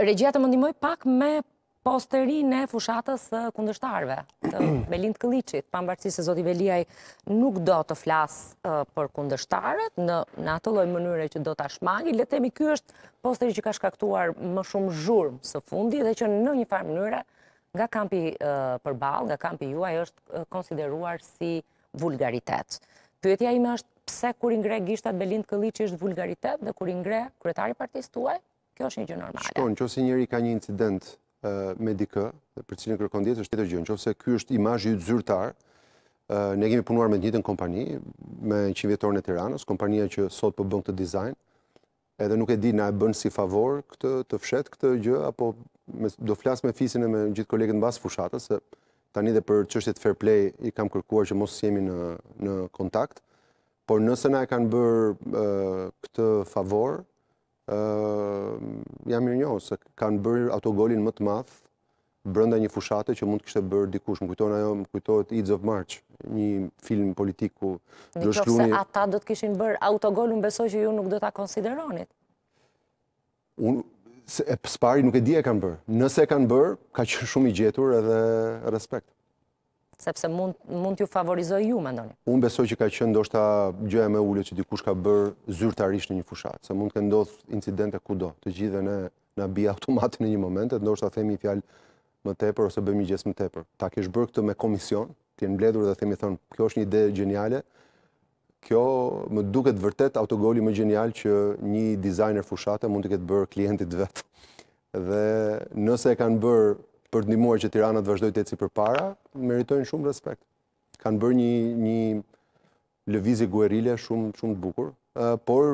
regjia të mëndimoj pak me posteri në fushatës kundështarve. Belin të këllicit, pa mbërësi se Zoti Veliaj nuk do të flasë për kundështarët, në atë lojë mënyre që do të ashmagi, le kjo është posteri që ka shkaktuar më shumë zhurmë së fundi, dhe që në një farë mënyre, nga kampi për balë, nga kampi juaj është konsideruar si vulgaritet. Pyetja ime është pse kur ingre gishtat Belin të këllicit është vulgaritet, dhe kur ingre kretari partistuaj, Kjo është një gjë normale. Shkon, që ose njëri ka një incident me dikë, për cilin kërkon djetë, është tjetër gjë, që ose kjo është imajë i zyrtar, ne kemi punuar me njëtën kompani, me në e Tiranës, kompania që sot për bëngë të dizajn, edhe nuk e di na e bënë si favor këtë të fshet këtë gjë, apo do flasë me fisin e me gjithë kolegët në basë fushatës, se tani dhe për qështjet fair play i kam kërkuar që mos jemi në kontakt, por nëse na e kanë bërë këtë favor, Ehm, jam mirë njohë se kanë bërë autogolin më të mathë brënda një fushate që mund të kështë bërë dikush. Më kujtojnë ajo, më kujtojnë Eats of March, një film politik ku Në qëfë se ata do të kishin bërë autogolin, besoj që ju nuk do të konsideronit? Unë... Së nuk e di e kanë bërë. Nëse e kanë bërë, ka që shumë i gjetur edhe respekt sepse mund t'ju favorizoj ju, me ndoni. Unë besoj që ka qënë do shta gjëja me ullët që dikush ka bërë zyrtarisht në një fushat, se mund të këndodhë incidente ku do, të gjithë dhe në bia automatin në një e do shta themi i fjalë më tepër ose bëmi gjesë më tepër. Ta kesh bërë këtë me komision, t'jen mbledhur dhe themi thonë, kjo është një ide gjeniale, kjo më duket vërtet autogoli më gjenial që një designer fushate mund të ketë bërë klientit vetë. Dhe nëse e kanë bërë për të ndihmuar që Tirana të vazhdojë të ecë përpara, meritojnë shumë respekt. Kan bërë një një lëvizje guerrile shumë shumë të bukur, por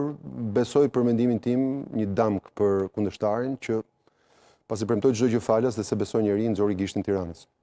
besoj për mendimin tim një damk për kundërtarin që pasi premtoi çdo gjë falas dhe se besoi njëri nxori gishtin Tiranës.